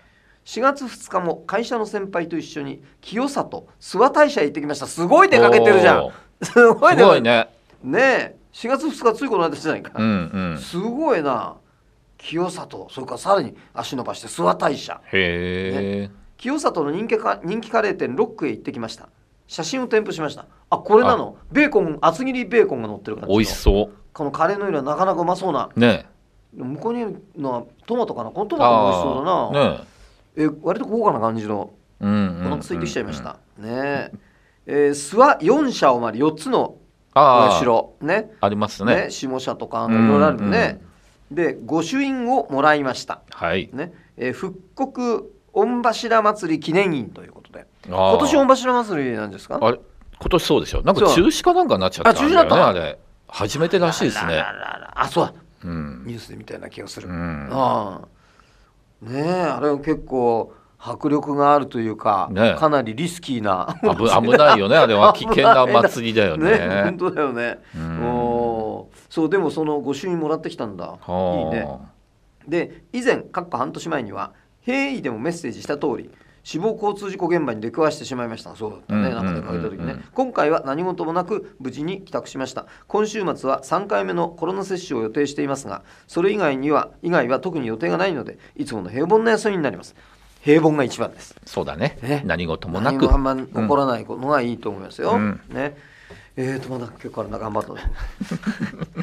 4月2日も会社の先輩と一緒に清里諏訪大社へ行ってきましたすごい出かけてるじゃんすごいねいねね4月2日ついこの間じゃないか、うんうん、すごいな清里それからさらに足伸ばして諏訪大社へえ、ね、清里の人気か人気カレー店ロックへ行ってきました写真を添付しましたあこれなのベーコン厚切りベーコンが乗ってる感じ美味しそうこのカレーの色はなかなかうまそうなね向こうにいるのはトマトかなこのトマトも美味しそうだなねえ割と豪華な感じのお腹空いてきちゃいました、ねえ諏訪4社をまり4つのお社ねありますねね下社とかいろいろあるね、で御朱印をもらいましたはいね、えー、復刻御柱祭り記念院ということで今年御柱祭りなんですかあれ今年そうでしょなんか中止かなんかなっちゃった、あ中止だったあれ初めてらしいですねあそう、うん、ニュースみたいな気がする、うん、ああねあれは結構迫力があるというか、ね、かなりリスキーな危ないよね あれは危険な祭りだよね、ね、本当だよねおそうでもその御朱印もらってきたんだいいねで以前かっこ半年前には平易でもメッセージした通り死亡交通事故現場に出くわしてしまいましたそうだったね、中で書いた時ね、今回は何事もなく無事に帰宅しました今週末は3回目のコロナ接種を予定していますがそれ以外には以外は特に予定がないのでいつもの平凡な休みになります平凡が一番ですそうだね、ね、何事もなくあんま起こらないのがいいと思いますよ、うん、ねえーとまだ今日から頑張 った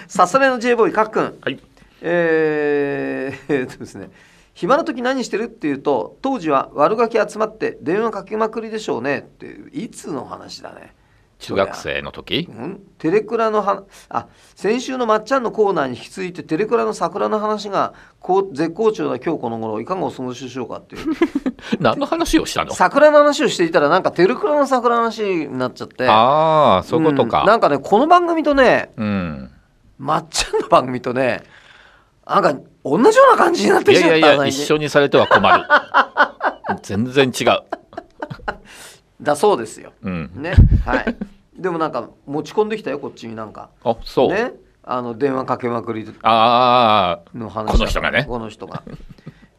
さすがの J ボーイかっくんはいえー、えー、とですね暇な時何してるっていうと当時は悪ガキ集まって電話かけまくりでしょうねっていういつの話だね中学生の時、うん、テレクラのはあ先週のまっちゃんのコーナーに引き継いでテレクラの桜の話がこう絶好調な今日この頃いかがお過ごしでしようかっていう 何の話をしたの桜の話をしていたらなんかテレクラの桜の話になっちゃってああそういうことか、うん、なんかねこの番組とね、うん、まっちゃんの番組とねなんか同じような感じになってきちったいやいや一緒にされては困る 全然違うだそうですよ、うん、ねはいでもなんか持ち込んできたよこっちになんかあそうねあの電話かけまくりの話この人がねこの人が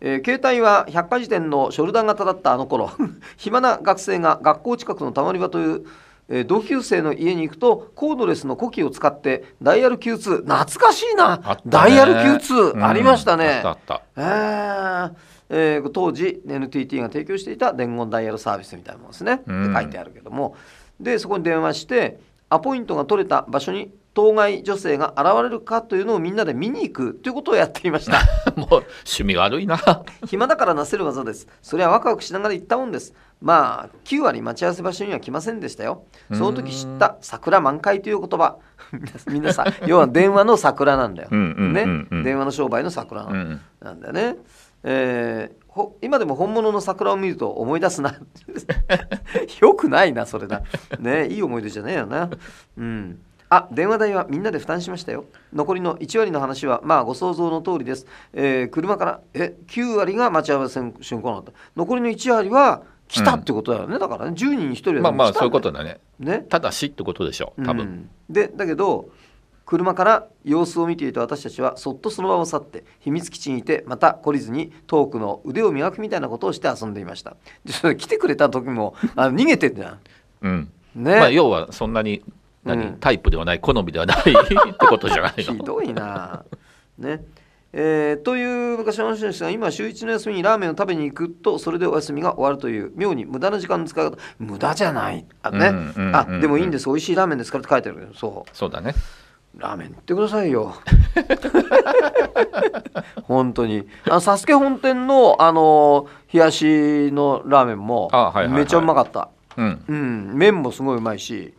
えー、携帯は百科事典のショルダー型だったあの頃 暇な学生が学校近くのたまり場というえー、同級生の家に行くとコードレスのコキを使ってダイヤル Q2 懐かしいな、ダイヤル Q2 ありましたね。あったあえー、当時 NTT が提供していた伝言ダイヤルサービスみたいなものですね、うん、って書いてあるけどもでそこに電話してアポイントが取れた場所に当該女性が現れるかというのをみんなで見に行くということをやっていました もう趣味悪いな 暇だからなせる技ですそれはワクワクしながら行ったもんですまあ9割待ち合わせ場所には来ませんでしたよその時知った桜満開という言葉み んなさ要は電話の桜なんだよ、うんね、電話の商売の桜なんだよね、えー今でも本物の桜を見ると思い出すな よくないなそれなねいい思い出じゃねえよなうんあ電話代はみんなで負担しましたよ残りの1割の話はまあご想像の通りです、えー、車からえ9割が待ち合わせ瞬間だった残りの1割は来たってことだよね、うん、だからね10人に1人は、まあまあそういうことだねねただしってことでしょう多分、うん、でだけど車から様子を見ていた私たちはそっとその場を去って秘密基地にいてまた懲りずにトークの腕を磨くみたいなことをして遊んでいましたでそれ来てくれた時もあ 逃げてんじゃん、うんねまあ、要はそんなに何、うん、タイプではない好みではない ってことじゃないのひどいなねえー、という昔の話ですが今週1の休みにラーメンを食べに行くとそれでお休みが終わるという妙に無駄な時間の使い方無駄じゃないあね、うんうん、あでもいいんです美味しいラーメンですからって書いてあるそうそうだねラーメンってくださいよ 本当にあのサスケ本店のあの冷やしのラーメンもめちゃうまかった、うん、うん、麺もすごいうまいし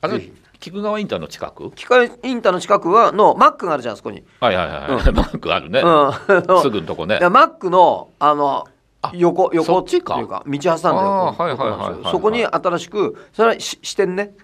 あれ菊川インターの近く菊川インターの近くはのマックがあるじゃんそこにはいはいはい、うん、マックあるね、うん、すぐのとこねいやマックのあの横横っていうか道挟んではいはいそこに新しくそれは支店ね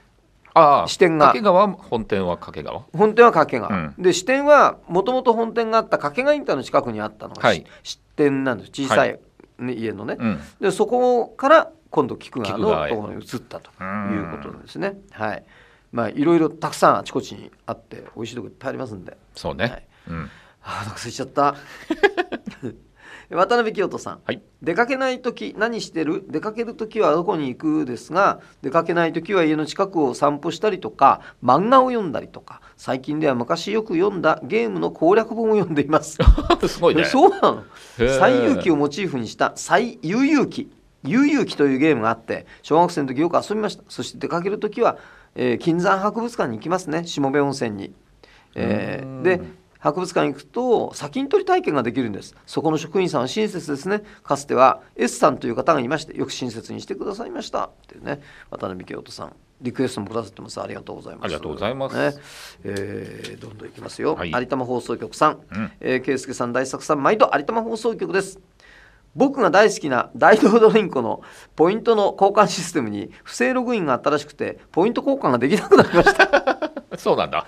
あ支店が掛川本店は掛川本店は掛川、うん、で支店はもともと本店があった掛川インターの近くにあったのが、はい、支店なんです小さい、ね、家のね、うん、でそこから今度菊川のところに移ったということなんですね。はいまあいろいろたくさんあちこちにあって美味しいとこいっぱいありますんでそうね、はいうん、ああ腹すいちゃった 渡辺清人さん、はい、出かけない時何してる出かける時はどこに行くですが出かけない時は家の近くを散歩したりとか漫画を読んだりとか最近では昔よく読んだゲームの攻略本を読んでいます すごいねそうなの最遊記をモチーフにした最悠遊記悠遊記というゲームがあって小学生の時よく遊びましたそして出かける時はえー、金山博物館に行きますね下部温泉に。えー、で博物館に行くと砂金取り体験ができるんですそこの職員さんは親切ですねかつては S さんという方がいましてよく親切にしてくださいましたっていうね渡辺京人さんリクエストもくださってますありがとうございますありがとうございます、ねえー、どんどんいきますよ、はい、有玉放送局さん、うん、えー、圭介さん大作さん毎度有玉放送局です僕が大好きな大道ドリンクのポイントの交換システムに不正ログインがあったらしくてポイント交換ができなくなりました そうなんだ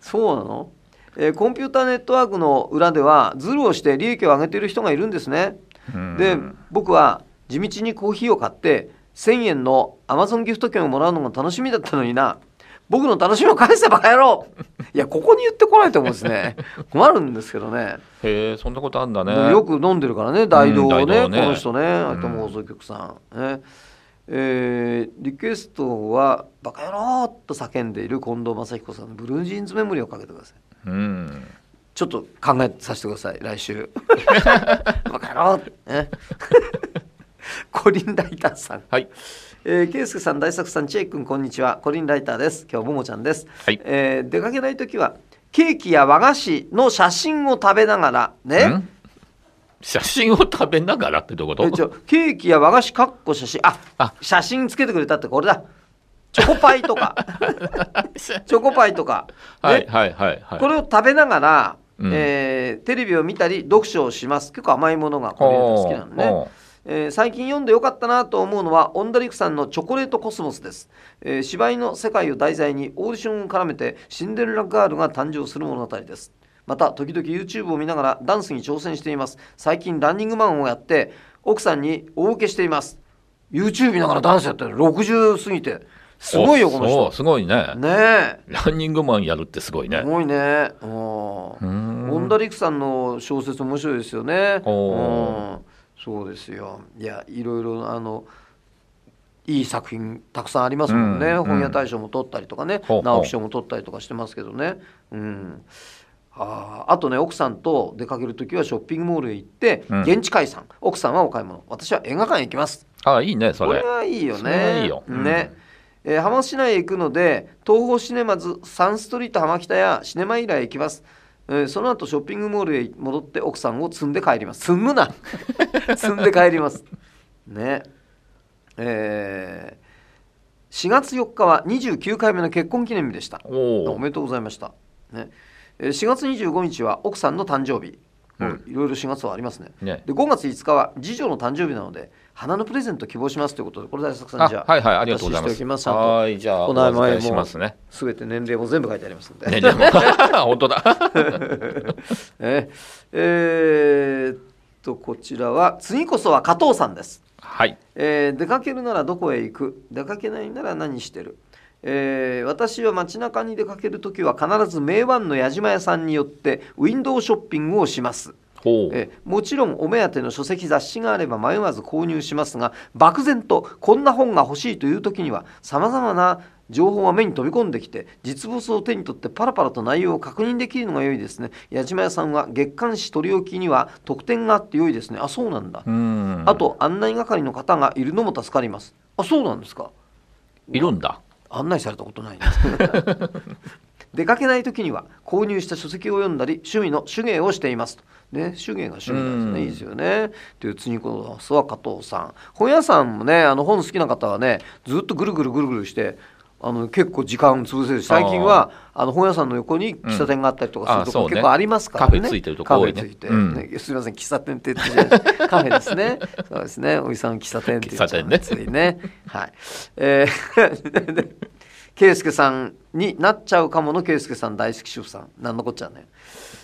そうなの、えー、コンピューターネットワークの裏ではズルをして利益を上げている人がいるんですねで僕は地道にコーヒーを買って1000円のアマゾンギフト券をもらうのが楽しみだったのにな僕の楽しみを返せばやろう。いやここに言ってこないと思うんですね 困るんですけどねへえそんなことあんだねよく飲んでるからね大道をねうん、ねこの人ね相とも放送局さん、ね、うん、えー、リクエストは「バカ野郎!」と叫んでいる近藤正彦さんの「ブルージーンズメモリー」をかけてください、うん、ちょっと考えさせてください来週 バカ野郎ねコリンライターさん。はい。えー、ケイスさん、大作さん、チェイ君、こんにちは。コリンライターです。今日ももちゃんです。はい。えー、出かけない時はケーキや和菓子の写真を食べながらね。写真を食べながらってどういうことケーキや和菓子かっこ写真ああ写真つけてくれたってこれだチョコパイとかチョコパイとか、はいはいはい、はい、これを食べながら、うん、えー、テレビを見たり読書をします結構甘いものがこれ好きなのねえー、最近読んでよかったなと思うのはオンダリクさんの「チョコレートコスモス」です、えー、芝居の世界を題材にオーディションを絡めてシンデレラガールが誕生する物語ですまた時々 YouTube を見ながらダンスに挑戦しています最近ランニングマンをやって奥さんに大受けしています YouTube 見ながらダンスやってる60過ぎてすごいよこの人すごいねねランニングマンやるってすごいねすごいねうんオンダリクさんの小説面白いですよねうんそうですよいやいろいろあのいい作品たくさんありますもんね、うんうん、本屋大賞も取ったりとかね、うん、直木賞も取ったりとかしてますけどね、うん、ああとね奥さんと出かける時はショッピングモールへ行って、うん、現地解散奥さんはお買い物私は映画館へ行きますあいいねそれこれはいいよねいいよ、うん、ね、えー、浜市内へ行くので東宝シネマズサンストリート浜北やシネマイラへ行きます、えー、その後ショッピングモールへ戻って奥さんを積んで帰ります積むな 積んで帰りますねえー、4月4日は29回目の結婚記念日でしたおめでとうございました、ね、4月25日は奥さんの誕生日いろいろ4月はありますね、ね、で5月5日は次女の誕生日なので花のプレゼント希望しますということでこれ大作さんじゃあはいはいありがとうございますはいじゃあお名前もすべ、ね、て年齢も全部書いてありますんで年齢も 本当だええー、とこちらは次こそは加藤さんです。はい、えー、出かけるならどこへ行く出かけないなら何してる、えー、私は街中に出かける時は必ず名湾の矢島屋さんによってウィンドウショッピングをします。えもちろんお目当ての書籍雑誌があれば迷わず購入しますが漠然とこんな本が欲しいという時にはさまざまな情報は目に飛び込んできて実物を手に取ってパラパラと内容を確認できるのが良いですね矢島屋さんは月刊誌取り置きには特典があって良いですねあそうなんだあと案内係の方がいるのも助かりますあそうなんですかいるんだ案内されたことない 出かけない時には購入した書籍を読んだり趣味の手芸をしていますね、手芸が趣味なんですね、いいですよね。という次こそは加藤さん本屋さんもねあの本好きな方はねずっとぐるぐるぐるぐるしてあの結構時間潰せるし最近はあの本屋さんの横に喫茶店があったりとかするとこ、うんね、結構ありますからねカフェついてるとこ多いね、うん、すみません喫茶店って言って カフェですねそうですねおじさん喫茶店って言っちゃうねつい ねはいえー圭介 さんになっちゃうかもの圭介さん大好き主婦さんなんのこっちゃね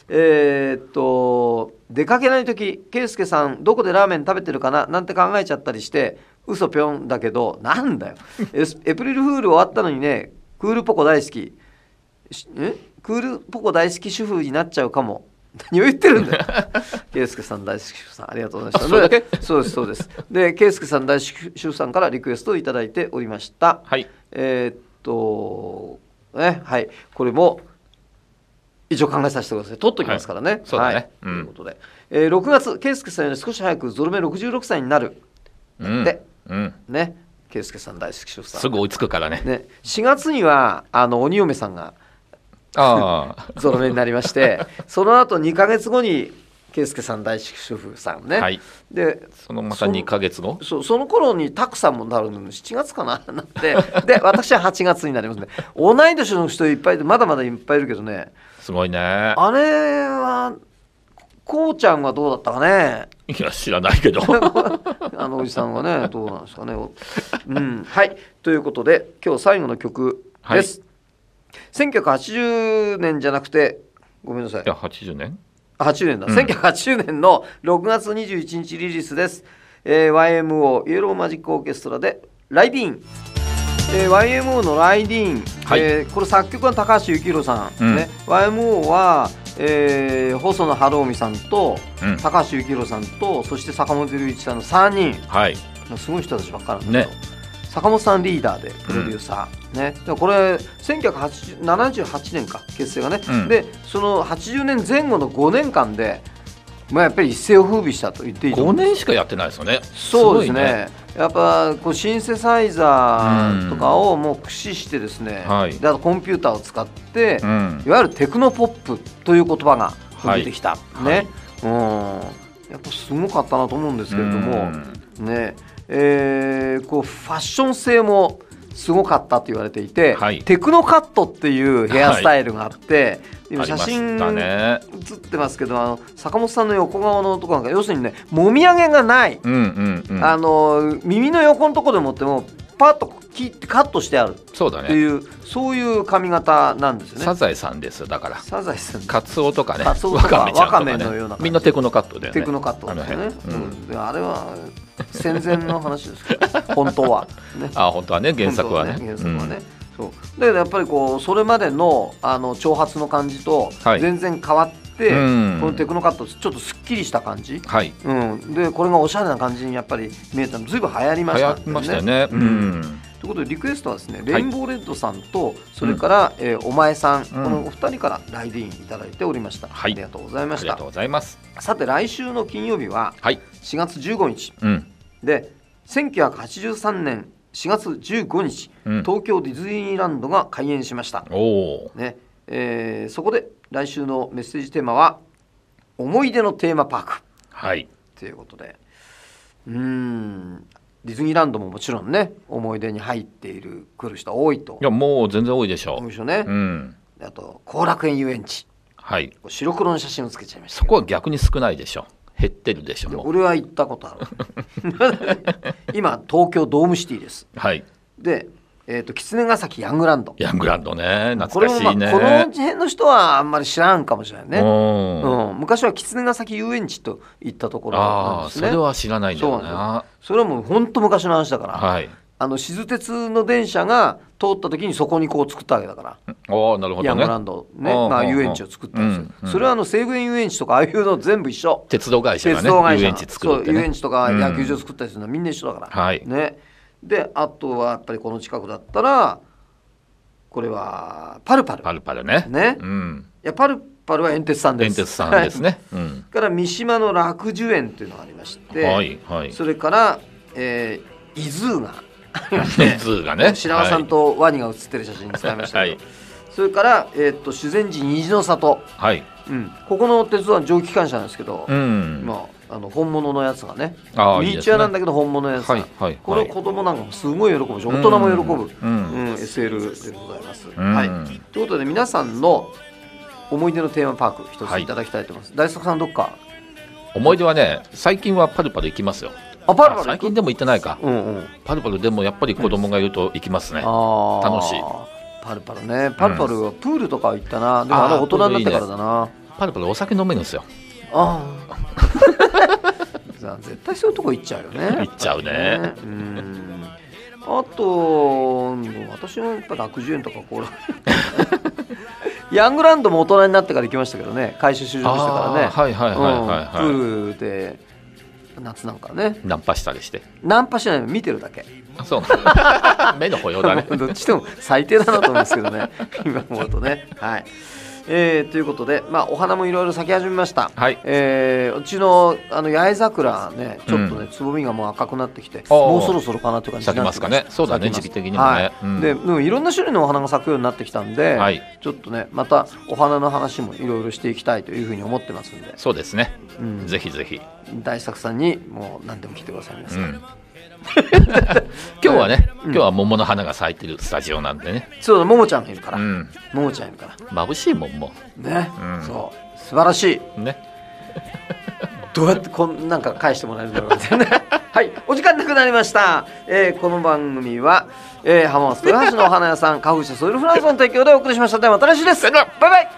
えー、っと出かけない時圭介さんどこでラーメン食べてるかななんて考えちゃったりして嘘ぴょんだけどなんだよエプリルフール終わったのにねクールポコ大好きえクールポコ大好き主婦になっちゃうかも何を言ってるんだよ。圭 介さん大好き主婦さんありがとうございました。そそうですそうです。で圭介さん大好き主婦さんからリクエストを頂いておりました。はい、えー、っとねはいこれも一応考えさせてください。取っときますからね。はい、そうだね。はい、うん、ということで、えー、6月圭介さんより少し早くゾルメ66歳になる。うん、で。うん、ね圭介さん大好きさんすぐ追いつくからねね4月にはあの鬼嫁さんがあ ゾロ目になりましてその後2か月後に圭介さん大主婦さんね、はい、でそのまた2か月後そその頃にたくさんもなるのに7月かななってで私は8月になりますね同い年の人いっぱいでまだまだいっぱいいるけどねすごいねあれはこうちゃんはどうだったかねいや知らないけど あのおじさんはねどうなんですかね、うん、はいということで今日最後の曲です、はい、1980年じゃなくてごめんなさいいや80年80年だ、うん、1980年の6月21日リリースです、えー、YMO イエローマジックオーケストラで「ライディーン」えー、YMO の「ライディーン」はい、えー、これ作曲は高橋幸宏さん、ね、うん、YMO は「えー、細野晴臣さんと、うん、高橋幸宏さんとそして坂本龍一さんの3人、はい、すごい人たちばっかりなんだけど、ね、坂本さんリーダーでプロデューサー、うん、ね、これ1978年か結成がね、うん、でその80年前後の5年間で、まあ、やっぱり一世を風靡したと言っていい5年しかやってないですよねそうですねやっぱこうシンセサイザーとかをもう駆使してですね、はであとコンピューターを使って、うん、いわゆるテクノポップという言葉が出てきた、はい、ね、はい、うんやっぱすごかったなと思うんですけれども、ねえー、こうファッション性もすごかったと言われていて、はい、テクノカットっていうヘアスタイルがあって、はい今写真写ってますけどあの坂本さんの横顔のとこなんか要するにねもみあげがない、うんうんうん、あの耳の横のとこでもってもパッと切ってカットしてあるそうだねっていうそういう髪型なんですよねサザエさんですだからサザエさんカツオとかねカツオとかわかのようなみんなテクノカットで、ね、テクノカットですね、うん、あれは戦前の話ですけど本当は、ね、あ本当はね原作はね、ね、原作はね、うん、そうだけどやっぱりこうそれまでのあの挑発の感じと全然変わって、はいこのテクノカットちょっとすっきりした感じ、はいうん、でこれがおしゃれな感じにやっぱり見えたのずいぶん流行りましたね。流行ましたよね、うん、うんということでリクエストはですねレインボーレッドさんと、はい、それから、うん、えー、お前さん、うん、このお二人から来ィいただいておりました、はい、ありがとうございましたありがとうございますさて来週の金曜日は、はい、4月15日、うん、で1983年4月15日、うん、東京ディズニーランドが開園しました、ねえー、そこで来週のメッセージテーマは「思い出のテーマパーク」はい、ということでうんディズニーランドももちろんね思い出に入っている来る人多いといやもう全然多いでしょう多いでしょうね、うん、あと後楽園遊園地はい白黒の写真をつけちゃいましたそこは逆に少ないでしょう減ってるでしょう俺は行ったことある 今東京ドームシティですはいでえーと、狐ヶ崎ヤングランドヤングランドね懐かしいねこ,、まあ、この辺の人はあんまり知らんかもしれないね、うん、昔は狐ヶ崎遊園地といったところなんですねああそれは知らないんだよねそれはもう本当昔の話だから、はい、あの静鉄の電車が通った時にそこにこう作ったわけだからあなるほど、ね、ヤングランドね、まあ、遊園地を作ったんですよ、うんうん、それはあの西武園遊園地とかああいうの全部一緒鉄道会社が、ね、鉄道会社遊園地作って、ね、そう遊園地とか野球場作ったりするのはみんな一緒だから、はい、ねであとはやっぱりこの近くだったらこれはパルパルパルパルねね、うん、いやパルパルは煙鉄さんです鉄さんですね、うん、から三島の楽寿園っていうのがありまして、はいはい、それから、えー、伊豆が2 がね白輪さんとワニが写ってる写真に使いましたけど、はい、それから、えーと、修善寺虹の里、はいうん、ここの鉄道は蒸気機関車なんですけど、うん、今あの本物のやつがねミニチュアなんだけど本物のやつが、はいはい、これ子供なんかもすごい喜ぶし大人も喜ぶ、うん、うん、SL でございます。うん、はい、ということで皆さんの思い出のテーマパーク一ついただきたいと思います。はい、大作さんどっか思い出はね最近はパルパル行きますよあパルパル最近でも行ってないか、うんうん、パルパルでもやっぱり子供がいると行きますね、うん、楽しいパルパルねパルパルはプールとか行ったな、でもあの大人になってからだな、パルパルお酒飲めるんですよあ あ絶対そういうとこ行っちゃうよね行っちゃうね、ね、うんあと私もやっぱ楽寿園とかこう ヤングランドも大人になってから行きましたけどね会社就職してからねはいはいはいはい、はいプールで夏なんかねナンパしたりしてナンパしないの見てるだけそう 目の保養だね どっちでも最低だなと思うんですけどね今思うとねはいえー、ということで、まあ、お花もいろいろ咲き始めました、はいえー、うちのあの八重桜ねちょっとね、うん、つぼみがもう赤くなってきてもうそろそろかなという感じになってきますかねそね時期的にもね、はいでもいろんな種類のお花が咲くようになってきたんで、はい、ちょっとねまたお花の話もいろいろしていきたいというふうに思ってますんでそうですね、うん、ぜひぜひ大作さんにもう何でも聞いてくださいまさん、うん 今日はね、今日は桃の花が咲いてるスタジオなんでね。そうだ、桃ちゃんがいるから。うん、桃ちゃんいるから。眩しいもんも。ね、うん、そう、素晴らしい。ね。どうやってこんなんか返してもらえるだろうってね。はい、お時間なくなりました。えー、この番組は、えー、浜松豊橋のお花屋さん、花粉症ソイルフランスの提供でお送りしました。ではまたいです。バイバイ。